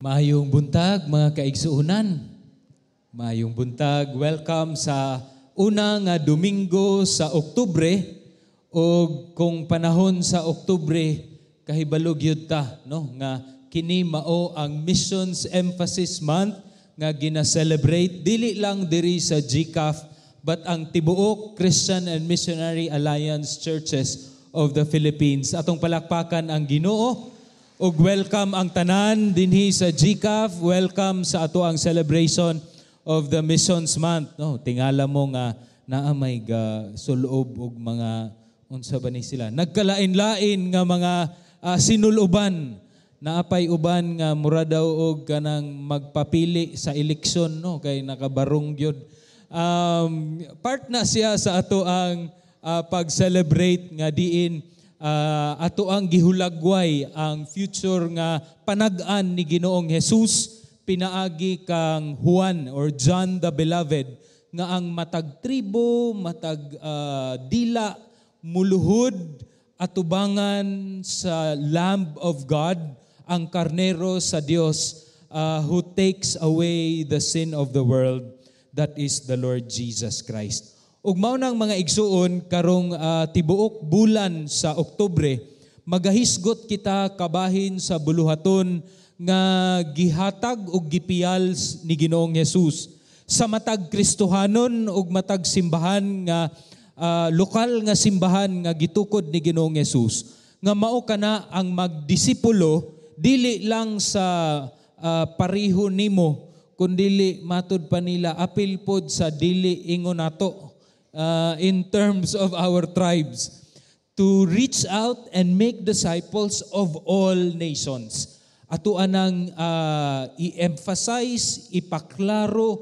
Mayong buntag mga kaigsuunan. Mayong buntag, welcome sa una nga Domingo sa Oktubre o kung panahon sa Oktubre kahibalog yun ta no nga kini mao ang Missions Emphasis Month nga gina-celebrate dili lang diri sa GCAF but ang tibuok Christian and Missionary Alliance Churches of the Philippines. Atong palakpakan ang Ginoo ug welcome ang tanan dinhi sa GCAF. Welcome sa ato ang celebration of the Missions Month. No, tingala mo nga naamay ga sulob og mga unsa ba ni sila? Nagkalain-lain nga mga uh, sinuluban naapay uban nga mura daw og kanang magpapili sa eleksyon no kay nakabarong gyud um, part na siya sa ato ang uh, pag-celebrate nga diin uh, ato ang gihulagway ang future nga panag-an ni Ginoong Jesus pinaagi kang Juan or John the Beloved nga ang matag tribo, matag uh, dila, muluhod atubangan sa Lamb of God, ang karnero sa Dios uh, ah, who takes away the sin of the world. That is the Lord Jesus Christ. Ug mao nang mga igsuon karong uh, tibuok bulan sa Oktubre, magahisgot kita kabahin sa buluhaton nga gihatag og gipiyal ni Ginoong Hesus sa matag Kristohanon ug matag simbahan nga uh, lokal nga simbahan nga gitukod ni Ginoong Hesus nga mao kana ang magdisipulo dili lang sa uh, pariho nimo kundi matud pa nila apil pod sa dili ingon nato uh, in terms of our tribes to reach out and make disciples of all nations. Ato anang uh, i-emphasize, ipaklaro,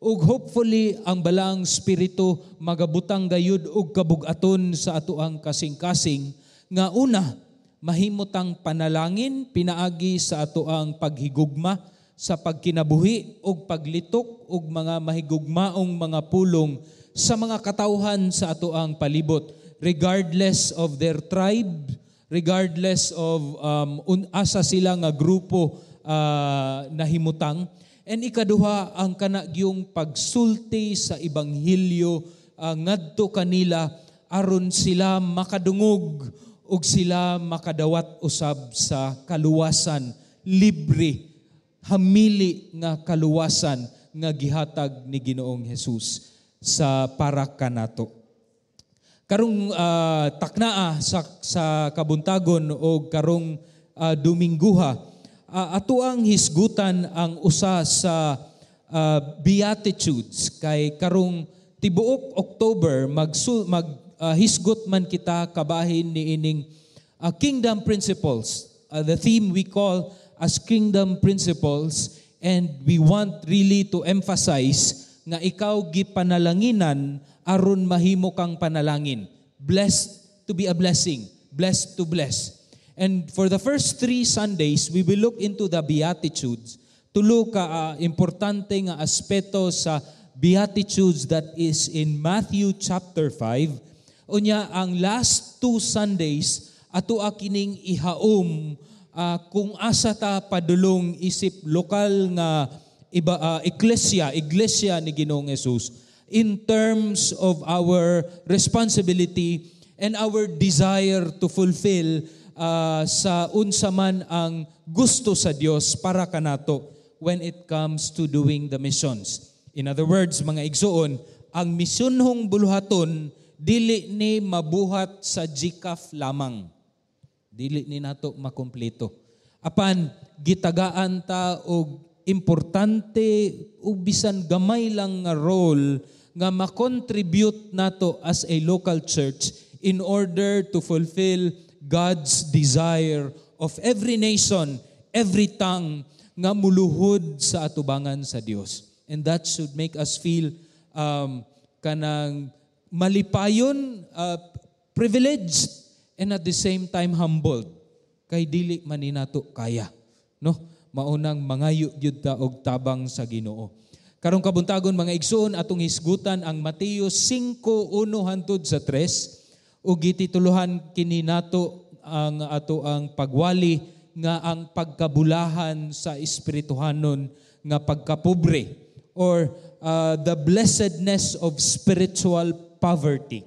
ug hopefully ang balang spirito magabutang gayud og kabugaton sa atuang kasing-kasing nga una mahimutang panalangin pinaagi sa atuang paghigugma sa pagkinabuhi ug paglitok ug mga mahigugmaong mga pulong sa mga katauhan sa ato ang palibot regardless of their tribe regardless of um, asa sila nga grupo uh, nahimutang and ikaduha ang kanagyong pagsulti sa ebanghelyo uh, ngadto kanila aron sila makadungog ug sila makadawat usab sa kaluwasan libre hamili nga kaluwasan nga gihatag ni Ginoong Hesus sa para kanato. Karong uh, taknaa sa, sa kabuntagon o karong uh, ah, Dominguha, uh, ah, ato ang hisgutan ang usa sa uh, Beatitudes kay karong tibuok October mag, mag uh, hisgot man kita kabahin ni ining uh, Kingdom Principles. Uh, the theme we call as Kingdom Principles and we want really to emphasize nga ikaw gipanalanginan aron mahimo kang panalangin. Blessed to be a blessing, blessed to bless. And for the first three Sundays, we will look into the Beatitudes. Tulo ka uh, importante nga aspeto sa Beatitudes that is in Matthew chapter 5. Unya, ang last two Sundays, ato akining ihaom uh, kung asa ta padulong isip lokal nga iba, uh, iglesia, iglesia ni Ginoong Jesus in terms of our responsibility and our desire to fulfill uh, sa unsa man ang gusto sa Dios para kanato when it comes to doing the missions. In other words, mga igsoon, ang misyonhong buluhaton dili ni mabuhat sa GCAF lamang. Dili ni nato makompleto Apan gitagaan ta og importante ubisan gamay lang nga role nga makontribute nato as a local church in order to fulfill God's desire of every nation, every tongue nga muluhod sa atubangan sa Dios. And that should make us feel um, kanang malipayon, uh, privileged, and at the same time humbled. Kay dili man ni nato kaya. No? maunang mangayo gyud ta og tabang sa Ginoo. Karong kabuntagon mga igsoon atong hisgutan ang Mateo 5:1 hangtod sa 3 ug gitituluhan kini nato ang ato ang pagwali nga ang pagkabulahan sa espirituhanon nga pagkapobre or uh, the blessedness of spiritual poverty.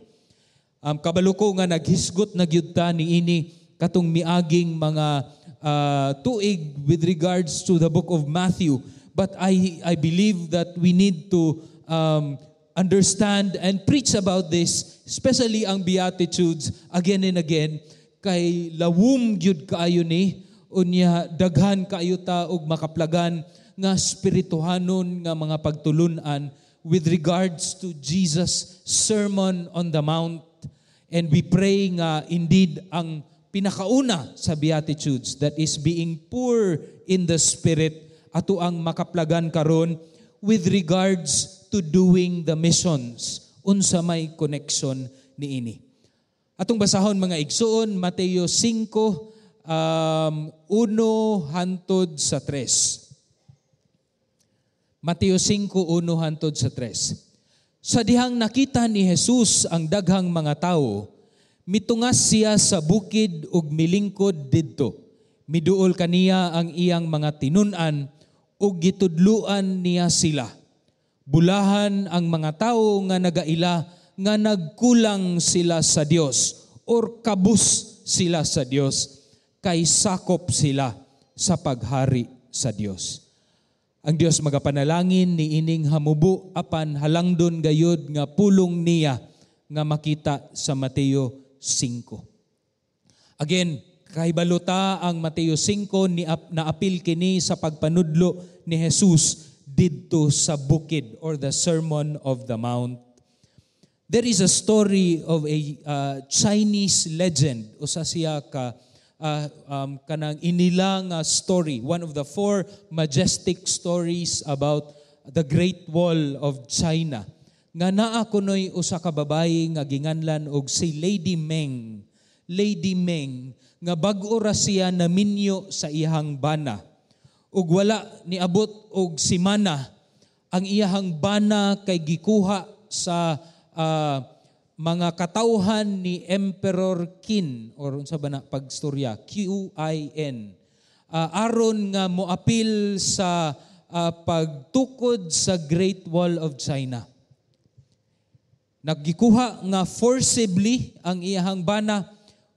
Ang um, kabalo ko nga naghisgot na gyud ta ini katong miaging mga uh, tuig with regards to the book of Matthew. But I, I believe that we need to um, understand and preach about this, especially ang Beatitudes, again and again. Kay lawom gyud kaayo ni, unya daghan kaayo ta og makaplagan nga spirituhanon nga mga pagtulunan with regards to Jesus' Sermon on the Mount. And we pray nga indeed ang pinakauna sa Beatitudes, that is being poor in the Spirit, ato ang makaplagan karon with regards to doing the missions unsa may connection niini. Atong basahon mga igsoon, Mateo 5, um, 1 hantod sa 3. Mateo 5, 1 hantod sa 3. Sa dihang nakita ni Jesus ang daghang mga tao, Mitungas siya sa bukid ug milingkod didto. Miduol kaniya ang iyang mga tinunan ug gitudluan niya sila. Bulahan ang mga tawo nga nagaila nga nagkulang sila sa Dios or kabus sila sa Dios kay sakop sila sa paghari sa Dios. Ang Dios magapanalangin ni ining hamubo apan halangdon gayud nga pulong niya nga makita sa Mateo 5. Again, kahibaluta ang Mateo 5 ni na apil kini sa pagpanudlo ni Jesus dito sa bukid or the Sermon of the Mount. There is a story of a uh, Chinese legend o sa siya ka uh, um, kanang inilang uh, story, one of the four majestic stories about the Great Wall of China nga naa kunoy usa ka babaye nga ginganlan og si Lady Meng. Lady Meng nga bag-o ra siya na minyo sa iyang bana. Ug wala ni abot og semana ang iyang bana kay gikuha sa uh, mga katauhan ni Emperor Qin or unsa ba na pagstorya Q I N uh, aron nga moapil sa uh, pagtukod sa Great Wall of China. Naggikuha nga forcibly ang iyahang bana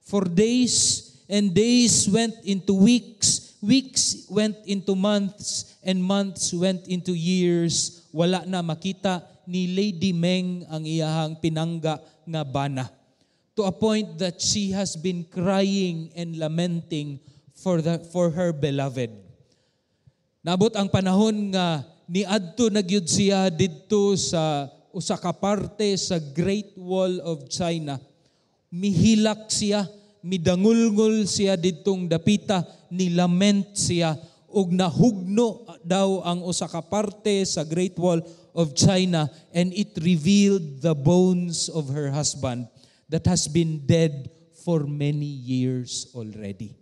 for days and days went into weeks, weeks went into months, and months went into years. Wala na makita ni Lady Meng ang iyahang pinangga nga bana. To a point that she has been crying and lamenting for, the, for her beloved. Nabot ang panahon nga niadto nagyud siya didto sa usa ka parte sa Great Wall of China mihilak siya midangulgol siya ditong dapita nilament siya ug nahugno daw ang usa ka parte sa Great Wall of China and it revealed the bones of her husband that has been dead for many years already.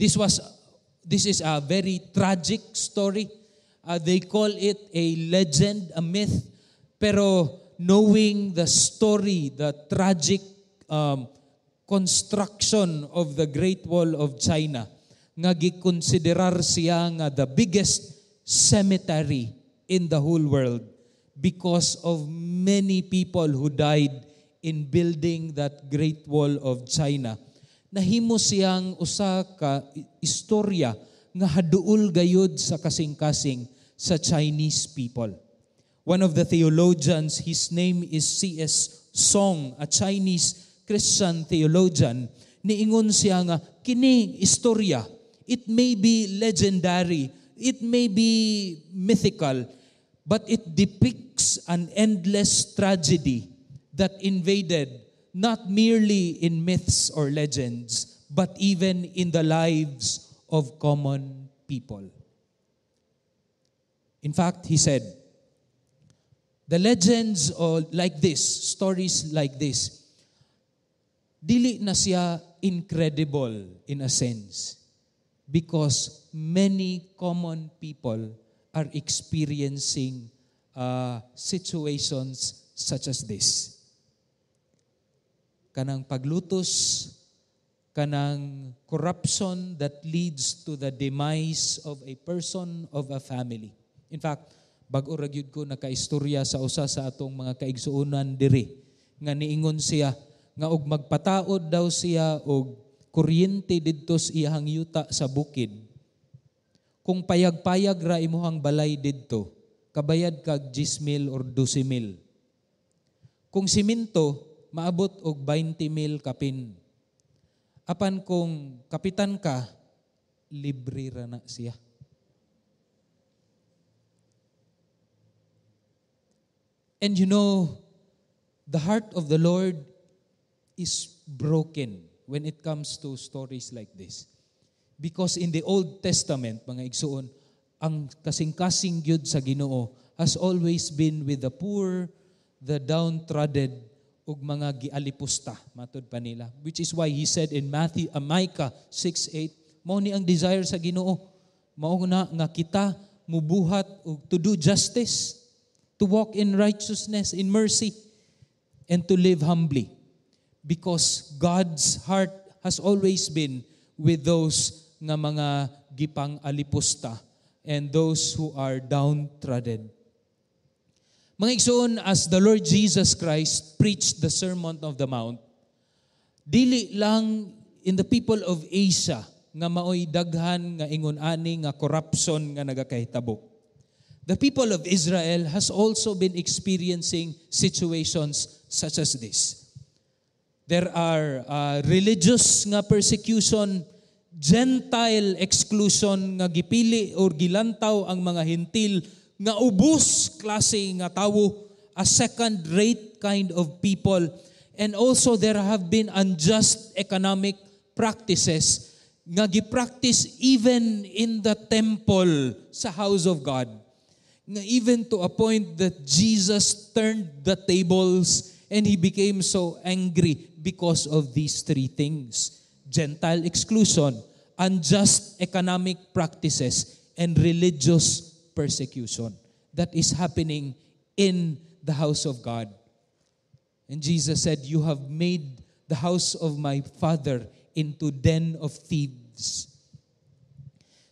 This was this is a very tragic story. Uh, they call it a legend, a myth, pero knowing the story, the tragic um, construction of the Great Wall of China, nga gikonsiderar siya nga the biggest cemetery in the whole world because of many people who died in building that Great Wall of China. Nahimo siyang usa ka istorya nga haduol gayud sa kasing-kasing sa Chinese people. One of the theologians, his name is C.S. Song, a Chinese Christian theologian, niingon siya nga, kining istorya, it may be legendary, it may be mythical, but it depicts an endless tragedy that invaded not merely in myths or legends, but even in the lives of common people. In fact, he said, The legends or like this, stories like this, dili na siya incredible in a sense because many common people are experiencing uh, situations such as this. Kanang paglutos, kanang corruption that leads to the demise of a person, of a family. In fact, Bago ra gyud ko nakaistorya sa usa sa atong mga kaigsuonan diri nga niingon siya nga og magpataod daw siya og kuryente didto sa iyang yuta sa bukid. Kung payag-payag ra imuhang balay didto, kabayad kag 10,000 or 12,000. Kung simento, maabot og 20,000 kapin. Apan kung kapitan ka, libre ra na siya. And you know, the heart of the Lord is broken when it comes to stories like this. Because in the Old Testament, mga igsuon, ang kasing-kasing yud sa Ginoo has always been with the poor, the downtrodden, ug mga gialipusta, matod pa nila. Which is why he said in Matthew, uh, Micah 6.8, mao ni ang desire sa Ginoo, mao na nga kita mubuhat ug to do justice to walk in righteousness, in mercy, and to live humbly. Because God's heart has always been with those nga mga gipang alipusta and those who are downtrodden. Mga igsoon, as the Lord Jesus Christ preached the Sermon of the Mount, dili lang in the people of Asia nga maoy daghan nga ingon ani nga corruption nga nagakahitabo the people of Israel has also been experiencing situations such as this. There are uh, religious nga persecution, Gentile exclusion nga gipili or gilantaw ang mga hintil nga ubos klase nga tawo, a second-rate kind of people. And also there have been unjust economic practices nga gipractice even in the temple sa house of God na even to a point that Jesus turned the tables and he became so angry because of these three things. Gentile exclusion, unjust economic practices, and religious persecution. That is happening in the house of God. And Jesus said, You have made the house of my father into den of thieves.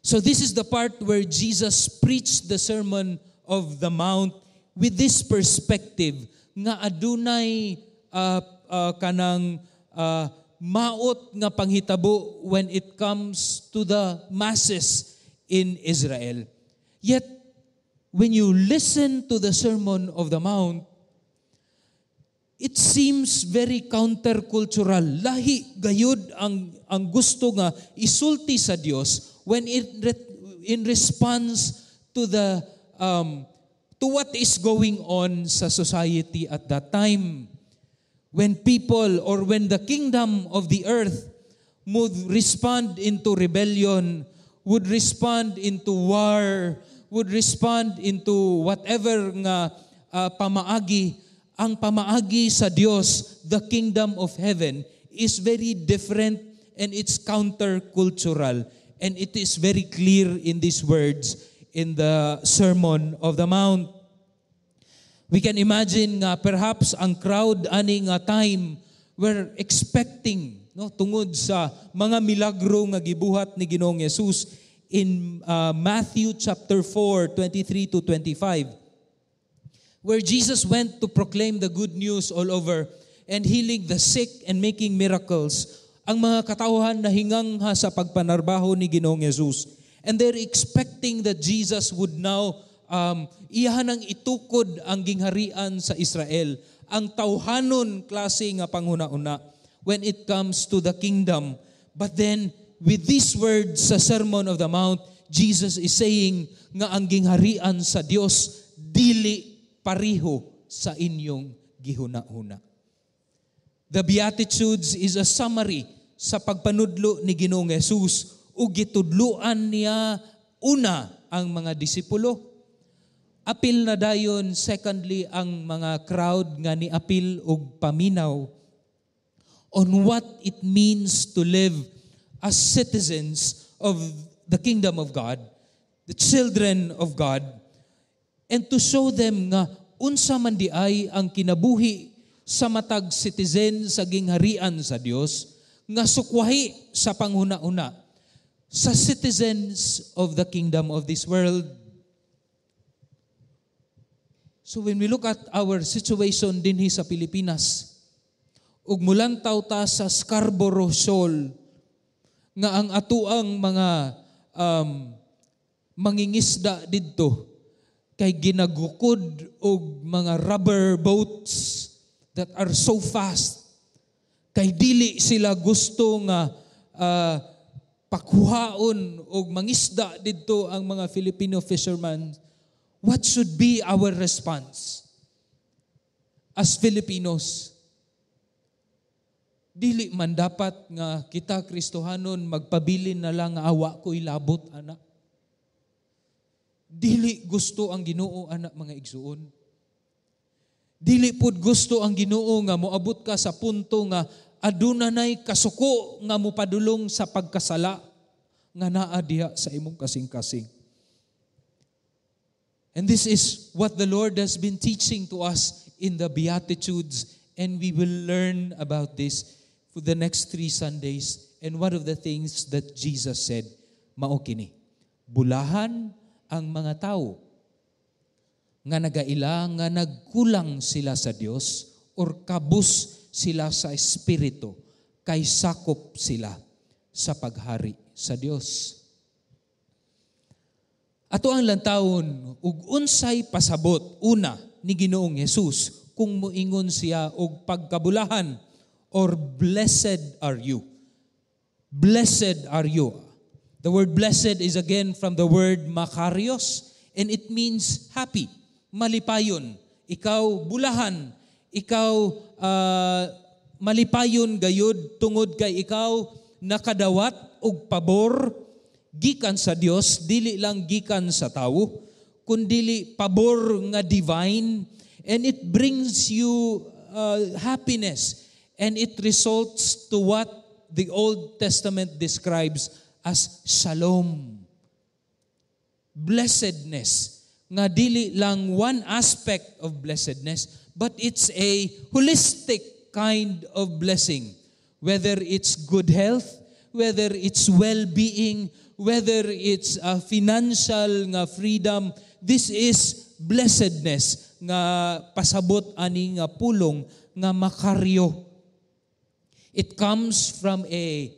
So this is the part where Jesus preached the Sermon of the Mount with this perspective nga adunay uh, uh, kanang uh, maot nga panghitabo when it comes to the masses in Israel. Yet, when you listen to the Sermon of the Mount, it seems very countercultural. Lahi gayud ang, ang gusto nga isulti sa Dios when it in response to the um, to what is going on sa society at that time. When people or when the kingdom of the earth would respond into rebellion, would respond into war, would respond into whatever nga uh, pamaagi, ang pamaagi sa Dios, the kingdom of heaven, is very different and it's countercultural cultural And it is very clear in these words in the Sermon of the Mount. We can imagine nga perhaps ang crowd ani nga time were expecting no tungod sa mga milagro nga gibuhat ni Ginoong Yesus in uh, Matthew chapter 4 23 to 25 where Jesus went to proclaim the good news all over and healing the sick and making miracles ang mga katauhan na hingang ha sa pagpanarbaho ni Ginoong Yesus. And they're expecting that Jesus would now um, iyahan ang itukod ang gingharian sa Israel. Ang tauhanon klase nga panghuna-una when it comes to the kingdom. But then, with this word sa Sermon of the Mount, Jesus is saying nga ang gingharian sa Dios dili pariho sa inyong gihuna-huna. The Beatitudes is a summary sa pagpanudlo ni Ginoong Jesus ug gitudluan niya una ang mga disipulo. Apil na dayon, secondly, ang mga crowd nga ni apil og paminaw on what it means to live as citizens of the kingdom of God, the children of God, and to show them nga unsa man di ay ang kinabuhi sa matag citizen sa gingharian sa Dios nga sukwahi sa panghuna-una sa citizens of the kingdom of this world. So when we look at our situation dinhi sa Pilipinas, ug mulantaw ta sa Scarborough Shoal nga ang atuang mga um, mangingisda didto kay ginagukod og mga rubber boats that are so fast kay dili sila gusto nga uh, ah, pakuhaon o mangisda didto ang mga Filipino fishermen, what should be our response as Filipinos? Dili man dapat nga kita Kristohanon magpabilin na lang awa ah, ko ilabot anak. Dili gusto ang Ginoo anak mga igsuon Dili pud gusto ang Ginoo nga moabot ka sa punto nga aduna nay kasuko nga mupadulong sa pagkasala nga naa diha sa imong kasing-kasing. And this is what the Lord has been teaching to us in the Beatitudes and we will learn about this for the next three Sundays. And one of the things that Jesus said, mao kini. Bulahan ang mga tao nga nagaila, nga nagkulang sila sa Dios or kabus sila sa Espiritu, kay sakop sila sa paghari sa Dios. Ato ang lantawon, ug unsay pasabot, una, ni Ginoong Hesus, kung moingon siya og pagkabulahan, or blessed are you. Blessed are you. The word blessed is again from the word makarios, and it means happy malipayon. Ikaw bulahan. Ikaw uh, malipayon gayud tungod kay ikaw nakadawat og pabor gikan sa Dios dili lang gikan sa tawo kundi pabor nga divine and it brings you uh, happiness and it results to what the Old Testament describes as shalom blessedness nga dili lang one aspect of blessedness, but it's a holistic kind of blessing. Whether it's good health, whether it's well-being, whether it's a financial nga freedom, this is blessedness nga pasabot ani nga pulong nga makaryo. It comes from a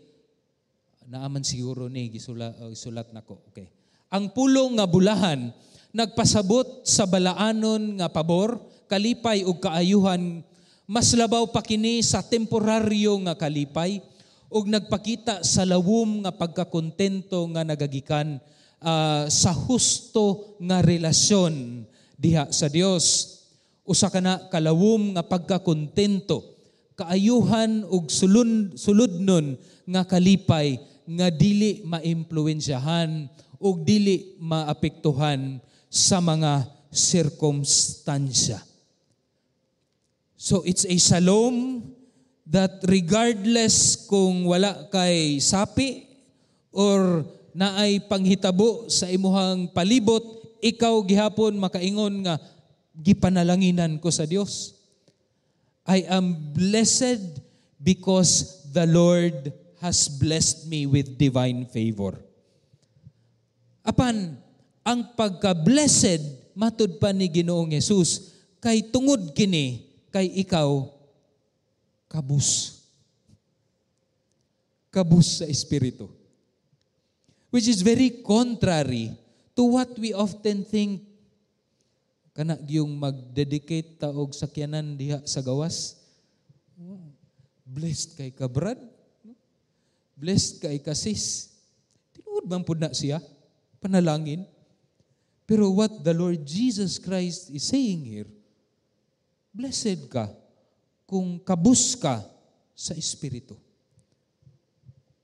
naaman siguro ni gisulat uh, oh, gisulat nako. Okay. Ang pulong nga bulahan nagpasabot sa balaanon nga pabor, kalipay ug kaayuhan, mas labaw pa kini sa temporaryo nga kalipay ug nagpakita sa lawom nga pagkakontento nga nagagikan uh, sa husto nga relasyon diha sa Dios. Usa kana kalawom nga pagkakontento, kaayuhan ug sulun, suludnon nga kalipay nga dili maimpluwensyahan ug dili maapektuhan sa mga circumstansya. So it's a salom that regardless kung wala kay sapi or naay panghitabo sa imuhang palibot, ikaw gihapon makaingon nga gipanalanginan ko sa Dios. I am blessed because the Lord has blessed me with divine favor. Apan, ang pagka-blessed matud pa ni Ginoong Yesus kay tungod kini kay ikaw kabus. Kabus sa espiritu. Which is very contrary to what we often think kana yung mag-dedicate ta og sakyanan diha sa gawas. Blessed kay ka brad. Blessed kay ka sis. Tinuod man pud na siya panalangin pero what the Lord Jesus Christ is saying here, blessed ka kung kabus ka sa Espiritu.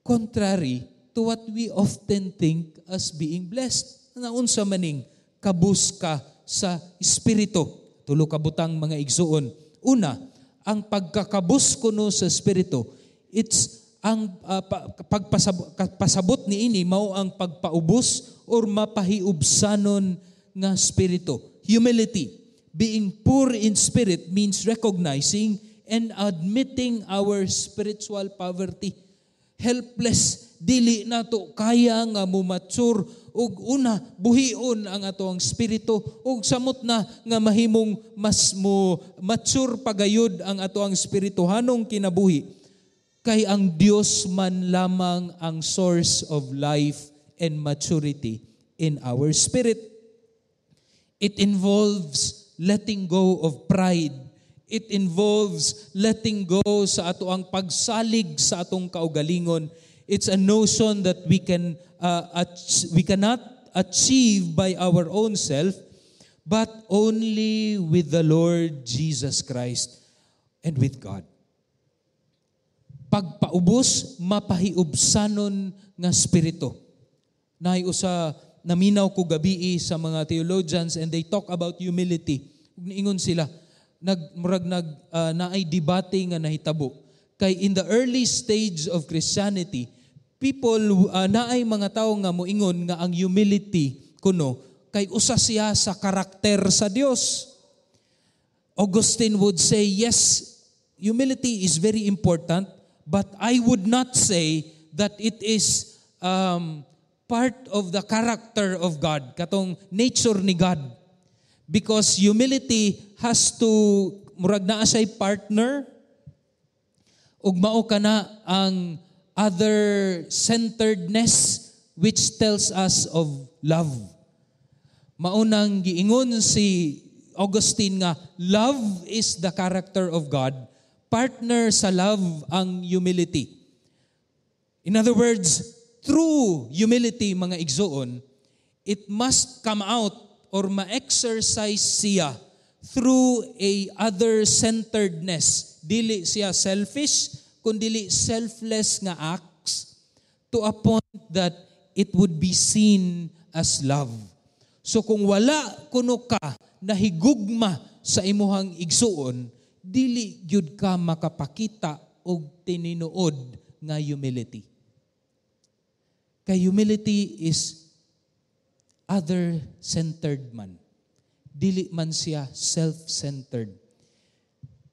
Contrary to what we often think as being blessed. Naunsa maning kabus ka sa Espiritu. Tulo kabutang mga igsuon. Una, ang pagkakabus no sa Espiritu, it's ang uh, ah, pagpasabot ni ini mao ang pagpaubos or mapahiubsanon nga spirito. Humility. Being poor in spirit means recognizing and admitting our spiritual poverty. Helpless dili nato kaya nga mumature ug una buhion ang atoang spirito ug samot na nga mahimong mas mo mature pagayod ang atoang spirituhanong kinabuhi kay ang Diyos man lamang ang source of life and maturity in our spirit. It involves letting go of pride. It involves letting go sa ato ang pagsalig sa atong kaugalingon. It's a notion that we can uh, ach- we cannot achieve by our own self but only with the Lord Jesus Christ and with God pagpaubos mapahiubsanon nga spirito. Nay usa naminaw ko gabi eh, sa mga theologians and they talk about humility. Niingon sila nag murag nag uh, naay debate nga nahitabo kay in the early stage of Christianity people uh, naay mga tawo nga moingon nga ang humility kuno kay usa siya sa karakter sa Dios. Augustine would say yes humility is very important but I would not say that it is um, part of the character of God, katong nature ni God. Because humility has to, murag na asay partner, ug mao kana ang other-centeredness which tells us of love. Maunang giingon si Augustine nga, love is the character of God partner sa love ang humility. In other words, through humility, mga igsoon, it must come out or ma-exercise siya through a other-centeredness. Dili siya selfish, kundili selfless nga acts to a point that it would be seen as love. So kung wala kuno ka nahigugma sa imuhang igsuon, dili jud ka makapakita og tininuod nga humility. Kay humility is other-centered man. Dili man siya self-centered.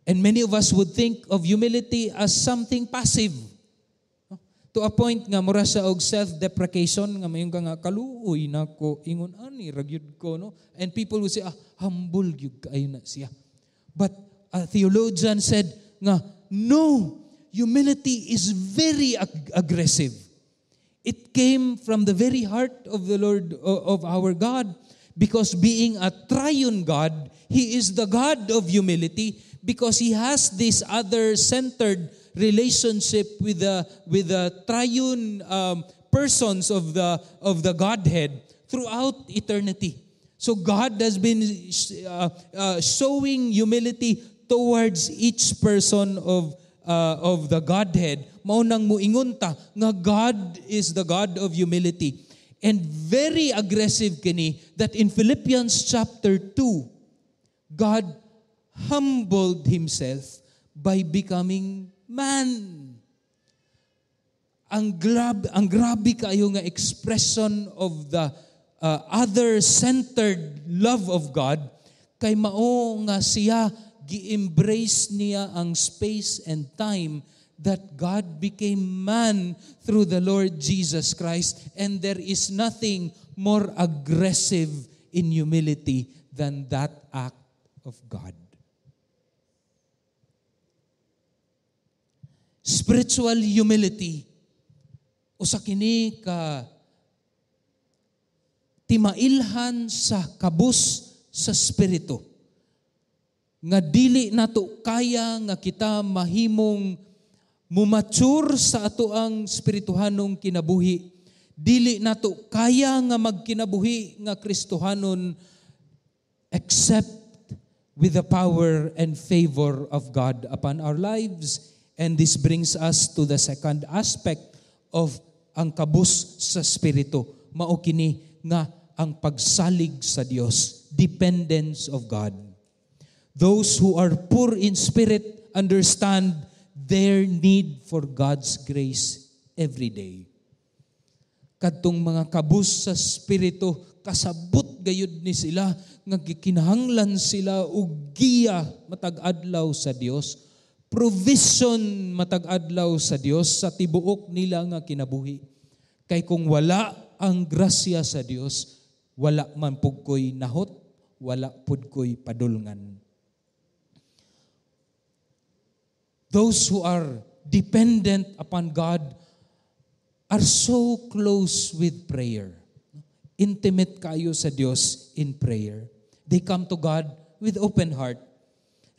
And many of us would think of humility as something passive. To a point nga mura sa og self-deprecation nga mayong ka nga kaluoy na ko ingon ani ragyud ko no and people would say ah humble gyud kaayo na siya. But a theologian said nga, no, humility is very ag- aggressive. It came from the very heart of the Lord, of our God, because being a triune God, He is the God of humility because He has this other centered relationship with the, with the triune um, persons of the, of the Godhead throughout eternity. So God has been uh, uh, showing humility towards each person of uh, of the Godhead, mao nang muingon ta nga God is the God of humility. And very aggressive kini that in Philippians chapter 2, God humbled himself by becoming man. Ang grab ang grabe kayo nga expression of the uh, other-centered love of God kay mao nga siya gi-embrace niya ang space and time that God became man through the Lord Jesus Christ and there is nothing more aggressive in humility than that act of God. Spiritual humility o sa kini ka timailhan sa kabus sa spirito nga dili nato kaya nga kita mahimong mumature sa ato ang spirituhanong kinabuhi. Dili nato kaya nga magkinabuhi nga Kristohanon except with the power and favor of God upon our lives. And this brings us to the second aspect of ang kabus sa Espiritu. Maukini nga ang pagsalig sa Dios, dependence of God. Those who are poor in spirit understand their need for God's grace every day. Kadtong mga kabus sa spirito, kasabot gayud ni sila, nga gikinahanglan sila og giya matag-adlaw sa Dios, provision matag-adlaw sa Dios sa tibuok nila nga kinabuhi. Kay kung wala ang grasya sa Dios, wala man pugkoy nahot, wala pud koy padulngan. those who are dependent upon God are so close with prayer. Intimate kayo sa Diyos in prayer. They come to God with open heart,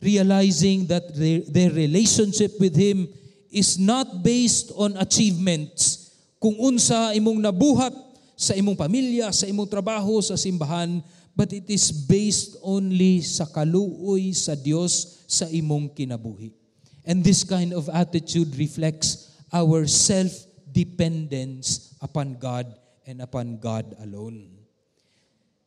realizing that their relationship with Him is not based on achievements. Kung unsa imong nabuhat sa imong pamilya, sa imong trabaho, sa simbahan, but it is based only sa kaluoy sa Dios sa imong kinabuhi. And this kind of attitude reflects our self dependence upon God and upon God alone.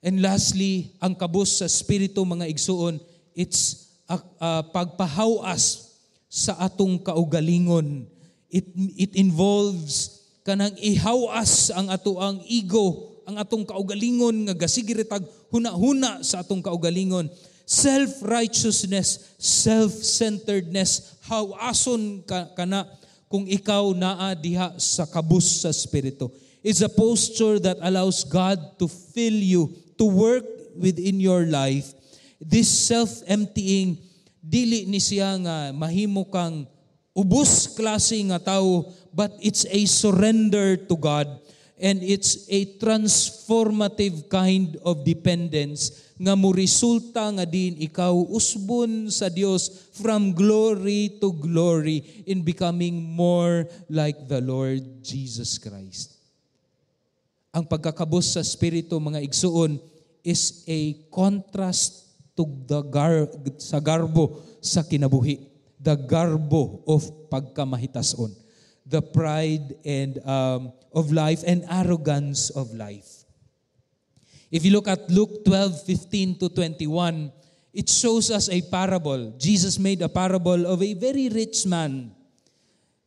And lastly, ang kabus sa spirito mga igsuon, it's uh, uh, pagpahawas sa atong kaugalingon. It, it involves kanang ihawas ang atoang ego, ang atong kaugalingon nga gasigiritag huna-huna sa atong kaugalingon self-righteousness, self-centeredness, how ason ka, ka na kung ikaw naa diha sa kabus sa Espiritu. It's a posture that allows God to fill you, to work within your life. This self-emptying, dili ni siya nga mahimo kang ubus klase nga tao, but it's a surrender to God and it's a transformative kind of dependence nga mo resulta nga din ikaw usbon sa Dios from glory to glory in becoming more like the Lord Jesus Christ. Ang pagkakabos sa Espiritu mga igsuon is a contrast to the gar sa garbo sa kinabuhi, the garbo of pagkamahitason the pride and um, of life and arrogance of life. If you look at Luke 12:15 to 21, it shows us a parable. Jesus made a parable of a very rich man.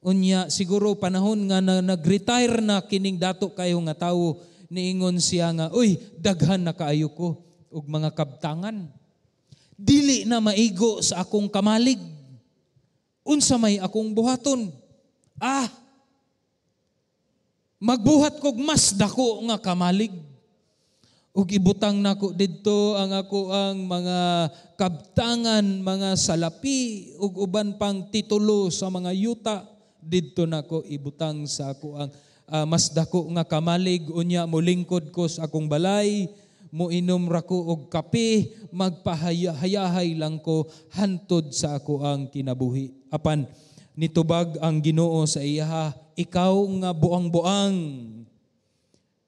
Unya, siguro panahon nga na nag-retire na kining dato kayo nga tawo niingon siya nga, Uy, daghan na kaayo ko, og mga kabtangan. Dili na maigo sa akong kamalig. Unsa may akong buhaton Ah, magbuhat kog mas dako nga kamalig. Ug ibutang nako didto ang ako ang mga kabtangan, mga salapi ug uban pang titulo sa mga yuta didto nako ibutang sa ako ang uh, mas dako nga kamalig unya molingkod ko sa akong balay moinom ra ko og kape magpahayahay lang ko hantod sa ako ang kinabuhi apan nitubag ang Ginoo sa iyaha, ikaw nga buang-buang.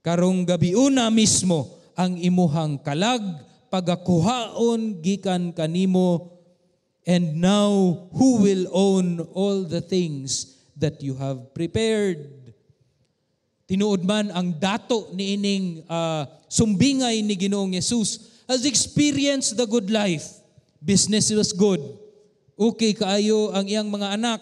Karong gabi una mismo ang imuhang kalag pagakuhaon gikan kanimo and now who will own all the things that you have prepared tinuod man ang dato niining uh, ah, sumbingay ni Ginoong Yesus has experienced the good life business was good okay kaayo ang iyang mga anak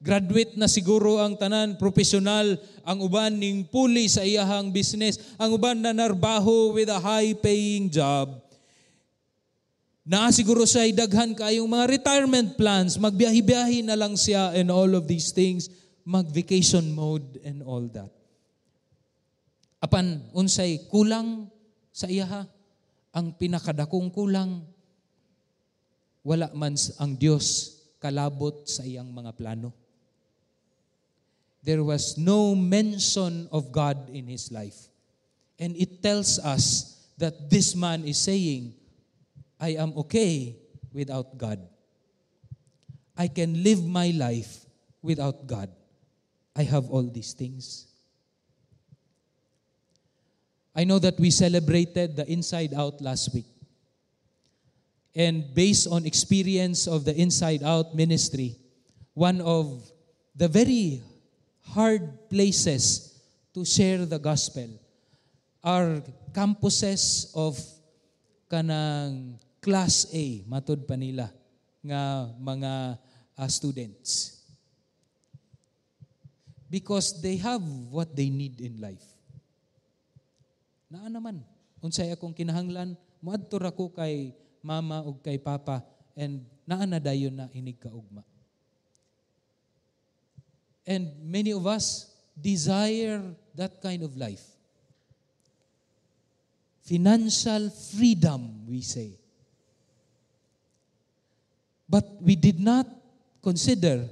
Graduate na siguro ang tanan, profesional, ang uban ning puli sa iyahang business, ang uban na narbaho with a high-paying job. Na siguro siya daghan kayong mga retirement plans, magbiyahi-biyahi na lang siya and all of these things, mag-vacation mode and all that. Apan, unsay, kulang sa iyaha, ang pinakadakong kulang, wala man ang Dios kalabot sa iyang mga plano. there was no mention of God in his life. And it tells us that this man is saying, I am okay without God. I can live my life without God. I have all these things. I know that we celebrated the Inside Out last week. And based on experience of the Inside Out ministry, one of the very hard places to share the gospel are campuses of kanang class A matud pa nila nga mga uh, students because they have what they need in life naa naman unsay akong kinahanglan moadto ra ko kay mama ug kay papa and naa na dayon na inig kaugma And many of us desire that kind of life. Financial freedom, we say. But we did not consider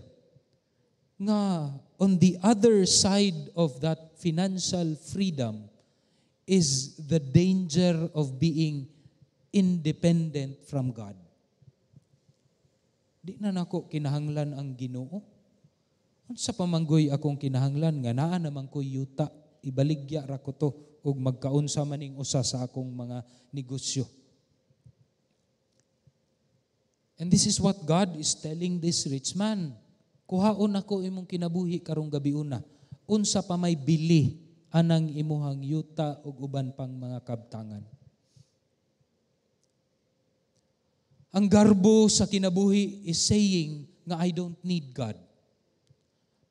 nga on the other side of that financial freedom is the danger of being independent from God. Di na nako kinahanglan ang Ginoo Unsa pamanggoy akong kinahanglan nga naa naman ko yuta ibaligya ra ko to ug magkaunsa maning usa sa akong mga negosyo. And this is what God is telling this rich man. Kuhaon ako imong kinabuhi karong gabi una. Unsa pa may bili anang imuhang yuta ug uban pang mga kabtangan. Ang garbo sa kinabuhi is saying nga I don't need God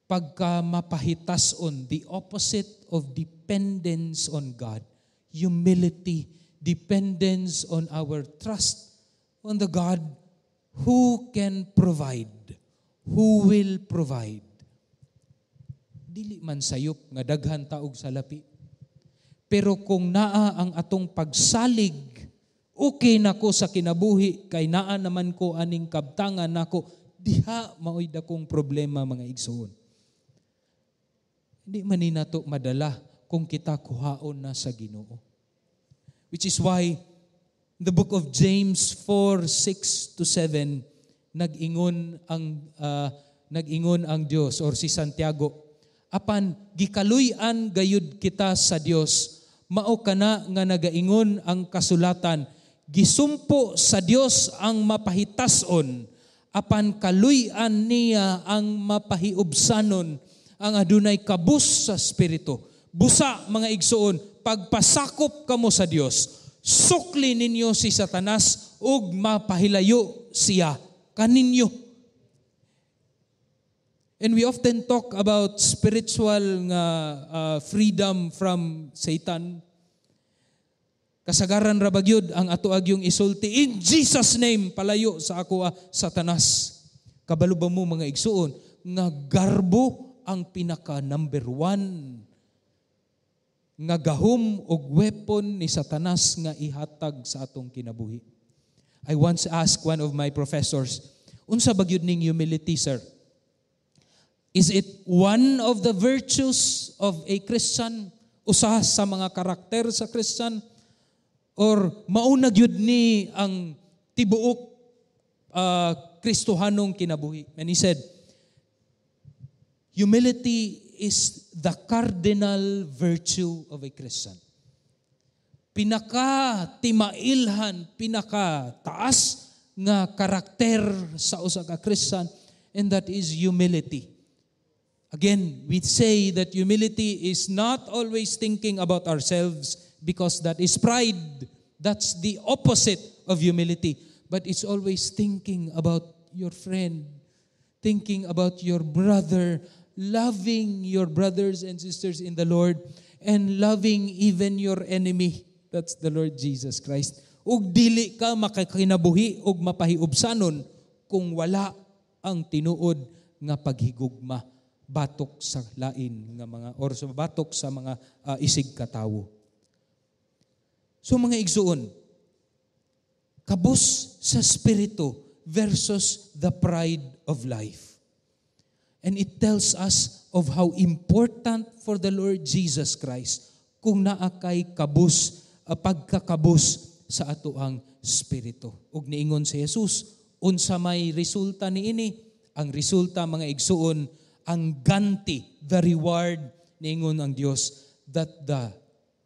pagka mapahitas on the opposite of dependence on God, humility, dependence on our trust on the God who can provide, who will provide. Dili man sayop nga daghan taog sa lapi. Pero kung naa ang atong pagsalig, okay na ko sa kinabuhi, kay naa naman ko aning kabtangan nako, diha maoy dakong problema mga igsoon. Hindi man nato madala kung kita kuhaon na sa Ginoo. Which is why the book of James 4, 6 to 7, nagingon ang, uh, ah, nag ang Dios or si Santiago. Apan, gikaluyan gayud kita sa Dios, mao kana nga nagaingon ang kasulatan, gisumpo sa Dios ang mapahitason, apan kaluyan niya ang mapahiubsanon ang adunay kabus sa spirito. Busa mga igsuon, pagpasakop kamo sa Dios, sukli ninyo si Satanas ug mapahilayo siya kaninyo. And we often talk about spiritual nga uh, freedom from Satan. Kasagaran ra bagyod ang ato agyong isulti in Jesus name palayo sa ako ah, Satanas. Kabalo ba mo mga igsuon nga garbo ang pinaka number one nga gahom og weapon ni Satanas nga ihatag sa atong kinabuhi. I once asked one of my professors, unsa ba gyud ning humility, sir? Is it one of the virtues of a Christian? Usa sa mga karakter sa Christian? Or mauna gyud ni ang tibuok uh, Kristohanong kinabuhi? And he said, Humility is the cardinal virtue of a Christian. Pinaka-timailhan, pinaka-taas nga karakter sa usa ka Christian and that is humility. Again, we say that humility is not always thinking about ourselves because that is pride. That's the opposite of humility. But it's always thinking about your friend, thinking about your brother, loving your brothers and sisters in the Lord, and loving even your enemy. That's the Lord Jesus Christ. Ug dili ka makakinabuhi ug mapahiubsanon kung wala ang tinuod nga paghigugma batok sa lain nga mga or sa batok sa mga uh, isig katawo. So mga igsuon, kabus sa spirito versus the pride of life. And it tells us of how important for the Lord Jesus Christ kung naakay kabus, pagkakabus sa ato ang spirito. Ug niingon si Jesus, unsa may resulta niini? Ang resulta mga igsuon ang ganti, the reward niingon ang Dios that the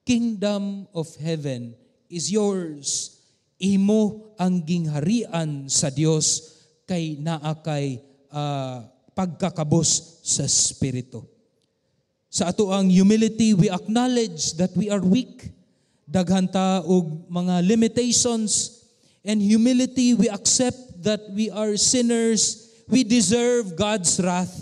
kingdom of heaven is yours. Imo ang gingharian sa Dios kay naakay uh, ah, pagkakabos sa Espiritu. Sa ato ang humility, we acknowledge that we are weak, daghan ta mga limitations, and humility, we accept that we are sinners, we deserve God's wrath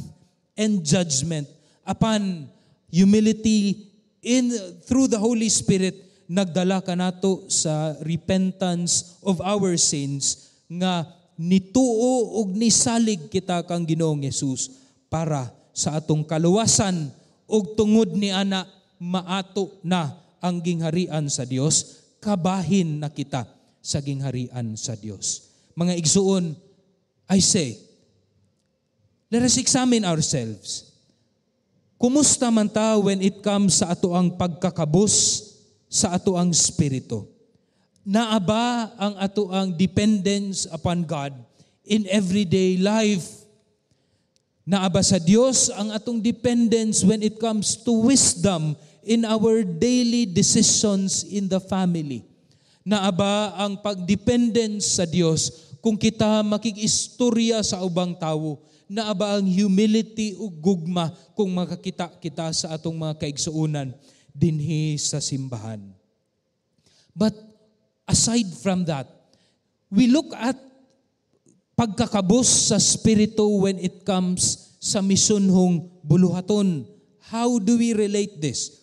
and judgment. Apan humility in through the Holy Spirit nagdala kanato sa repentance of our sins nga nituo og nisalig kita kang Ginoong Yesus para sa atong kaluwasan ug tungod ni ana maato na ang gingharian sa Dios kabahin na kita sa gingharian sa Dios mga igsuon i say let us examine ourselves kumusta man ta when it comes sa ato ang pagkakabos sa ato ang spirito naaba ang ato ang dependence upon God in everyday life. Naaba sa Dios ang atong dependence when it comes to wisdom in our daily decisions in the family. Naaba ang pagdependence sa Dios kung kita makikistorya sa ubang tawo. Naaba ang humility ug gugma kung makakita kita sa atong mga kaigsuunan dinhi sa simbahan. But Aside from that, we look at pagkakabos sa spirito when it comes sa misunhong buluhaton. How do we relate this?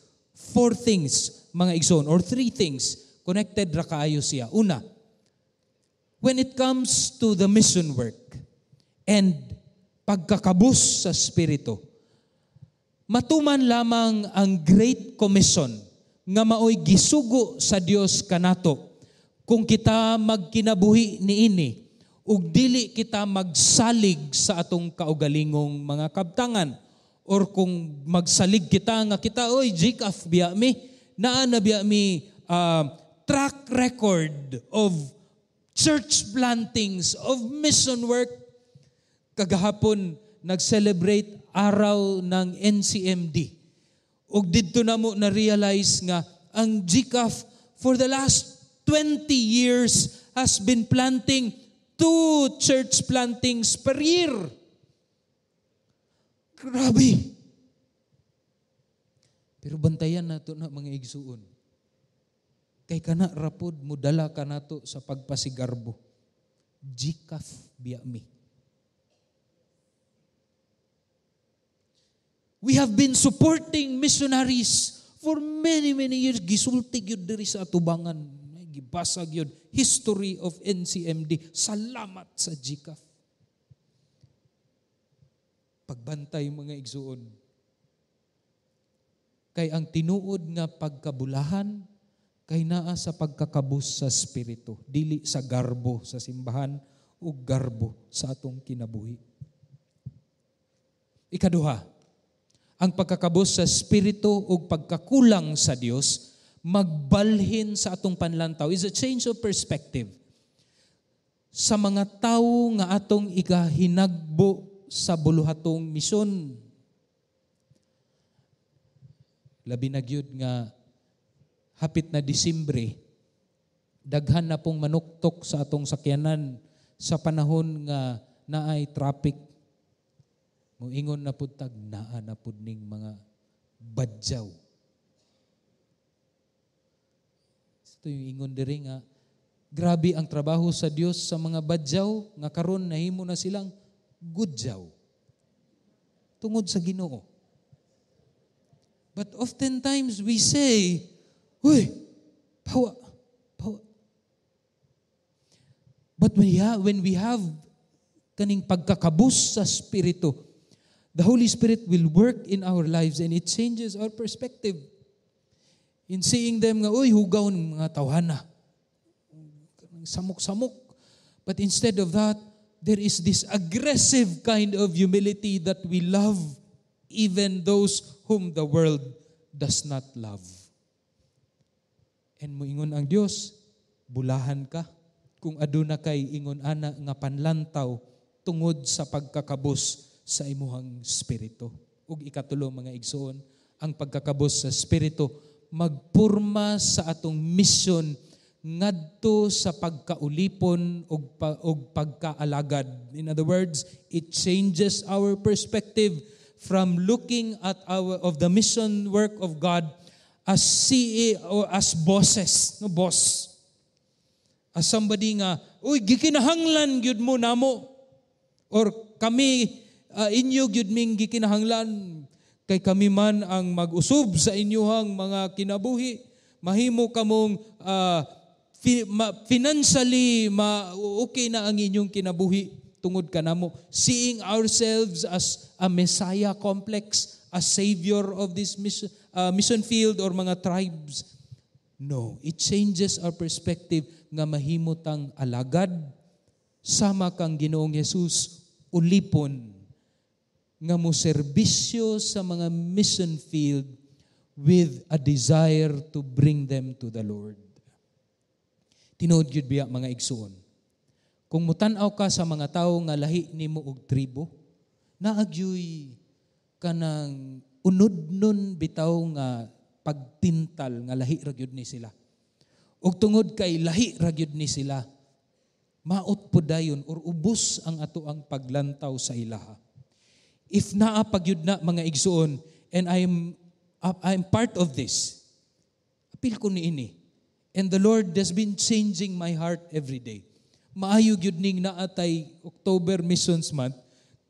Four things, mga igsoon, or three things connected ra kaayo siya. Una, when it comes to the mission work and pagkakabus sa spirito, matuman lamang ang Great Commission nga maoy gisugo sa Dios kanato kung kita magkinabuhi ni ini ug dili kita magsalig sa atong kaugalingong mga kabtangan or kung magsalig kita nga kita oy jikaf biya mi naa na biya mi uh, track record of church plantings of mission work kagahapon nag-celebrate araw ng NCMD ug didto na mo na realize nga ang GCAF for the last 20 years has been planting two church plantings per year. Grabe! Pero bantayan nato na mga igsuon. Kay kana rapod mudala dala ka nato sa pagpasigarbo. Jikaf biya mi. We have been supporting missionaries for many, many years. Gisulti yun diri sa atubangan gibasag yun, History of NCMD. Salamat sa GCAF. Pagbantay mga igsuon. Kay ang tinuod nga pagkabulahan, kay naa sa pagkakabus sa espiritu dili sa garbo sa simbahan o garbo sa atong kinabuhi. Ikaduha, ang pagkakabos sa espiritu o pagkakulang sa Dios magbalhin sa atong panlantaw is a change of perspective. Sa mga tao nga atong igahinagbo sa buluhatong misyon. Labi na gyud nga hapit na Disimbre, daghan na pong manuktok sa atong sakyanan sa panahon nga naay traffic. Muingon na pud tag naa na pud ning mga badyaw Ito yung ingon diri nga grabe ang trabaho sa Dios sa mga badyaw nga karon nahimo na silang gudyaw tungod sa Ginoo. But oftentimes we say, Uy, pawa, pawa. But when we when we have kaning pagkakabus sa Espiritu, the Holy Spirit will work in our lives and it changes our perspective. In seeing them nga, uy, hugaw ng mga na. Samok-samok. But instead of that, there is this aggressive kind of humility that we love even those whom the world does not love. And muingon ang Dios, bulahan ka kung aduna kay ingon ana nga panlantaw tungod sa pagkakabos sa imuhang spirito. Ug ikatulo mga igsoon, ang pagkakabos sa spirito magpurma sa atong misyon ngadto sa pagkaulipon og, pa, og pagkaalagad. In other words, it changes our perspective from looking at our of the mission work of God as CEO or as bosses, no boss. As somebody nga, uy gikinahanglan gyud mo namo or kami uh, inyo gyud ming gikinahanglan kay kami man ang mag-usob sa inyohang mga kinabuhi, mahimo kamong uh, ah, financially ma, okay na ang inyong kinabuhi tungod kanamo seeing ourselves as a messiah complex a savior of this mission, uh, ah, mission field or mga tribes no it changes our perspective nga mahimutang alagad sama kang Ginoong Hesus ulipon nga mo serbisyo sa mga mission field with a desire to bring them to the Lord. Tinood gyud biya mga igsoon. Kung mutan-aw ka sa mga tawo nga lahi nimo og tribo, naagyuy kanang unod-nun bitaw nga pagtintal nga lahi ra gyud ni sila. Ug tungod kay lahi ra gyud ni sila, maot po dayon or ubos ang ato ang paglantaw sa ilaha. If naa pagyud na mga igsuon and I am uh, I part of this. Apil ko ni ini. And the Lord has been changing my heart every day. Maayo gyud ning naatay October Missions Month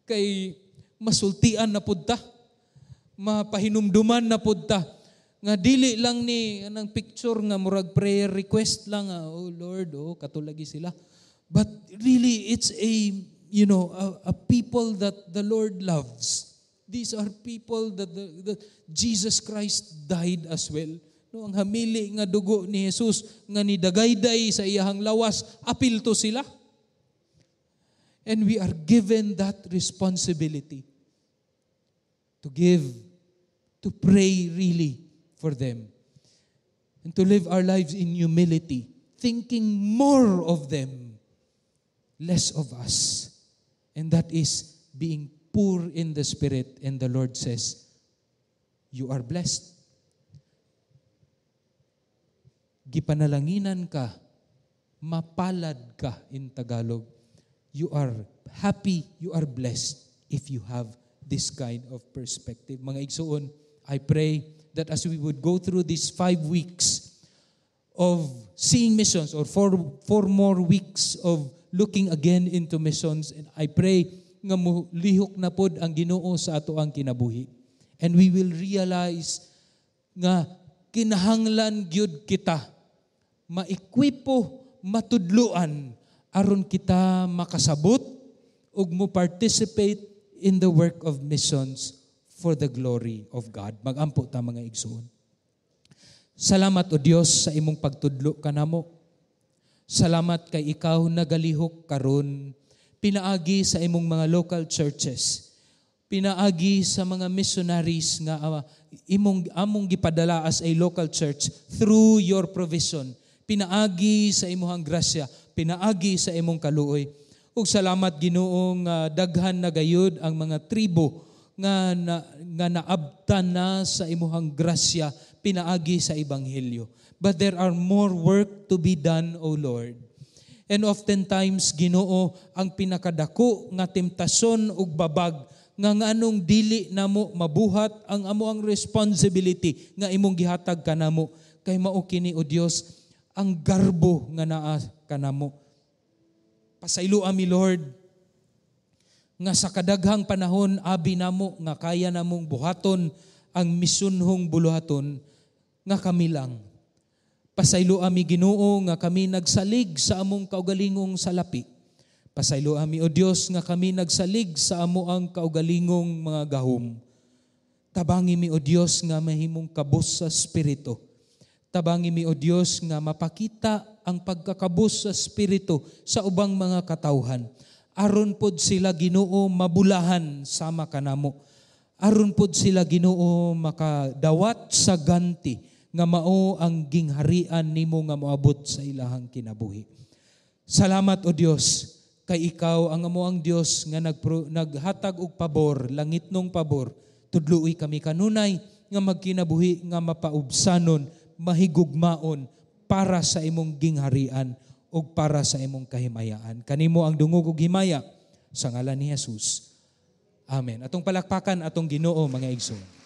kay masultian na pud ta. Mapahinumduman na pud ta nga dili lang ni anang picture nga murag prayer request lang ah, oh Lord oh katulagi sila but really it's a you know, a, a people that the Lord loves. These are people that the, the Jesus Christ died as well. No, ang hamili nga dugo ni Jesus nga ni dagayday sa iyahang lawas, apil to sila. And we are given that responsibility to give, to pray really for them, and to live our lives in humility, thinking more of them, less of us. And that is being poor in the Spirit. And the Lord says, you are blessed. Gipanalanginan ka, mapalad ka in Tagalog. You are happy, you are blessed if you have this kind of perspective. Mga igsoon, I pray that as we would go through these five weeks of seeing missions or four, four more weeks of looking again into missions. And I pray nga lihok na pod ang Ginoo sa ato ang kinabuhi. And we will realize nga kinahanglan gyud kita maikwipo matudluan aron kita makasabot ug mo participate in the work of missions for the glory of God. Magampo ta mga igsoon. Salamat o Dios sa imong pagtudlo kanamo Salamat kay ikaw nagalihok karon pinaagi sa imong mga local churches pinaagi sa mga missionaries nga uh, imong among gipadala as a local church through your provision pinaagi sa imong grasya pinaagi sa imong kaluoy ug salamat Ginoong uh, daghan na gayud ang mga tribo nga na, nga naabtan na sa imong grasya pinaagi sa Ebanghelyo. But there are more work to be done, O Lord. And oftentimes, ginoo, ang pinakadako nga temptason ug babag nga nganong dili namo mabuhat ang amo ang responsibility nga imong gihatag kanamo kay mao kini o Dios ang garbo nga naa kanamo pasaylo ami Lord nga sa kadaghang panahon abi namo nga kaya namong buhaton ang misunhong buluhaton nga kami lang. Pasaylo ami Ginoo nga kami nagsalig sa among kaugalingong salapi. Pasaylo ami o Dios nga kami nagsalig sa amo ang kaugalingong mga gahom. Tabangi mi o Dios nga mahimong kabus sa spirito. Tabangi mi o Dios nga mapakita ang pagkakabus sa spirito sa ubang mga katawhan. Aron pod sila Ginoo mabulahan sama kanamo. Aron pod sila Ginoo makadawat sa ganti nga mao ang gingharian nimo nga moabot sa ilahang kinabuhi. Salamat o Dios kay ikaw ang amo ang Dios nga nagpro, naghatag og pabor, langitnong pabor. Tudluoy kami kanunay nga magkinabuhi nga mapaubsanon, mahigugmaon para sa imong gingharian o para sa imong kahimayaan. Kanimo ang dungog ug himaya sa ngalan ni Jesus. Amen. Atong palakpakan atong Ginoo mga igsoon.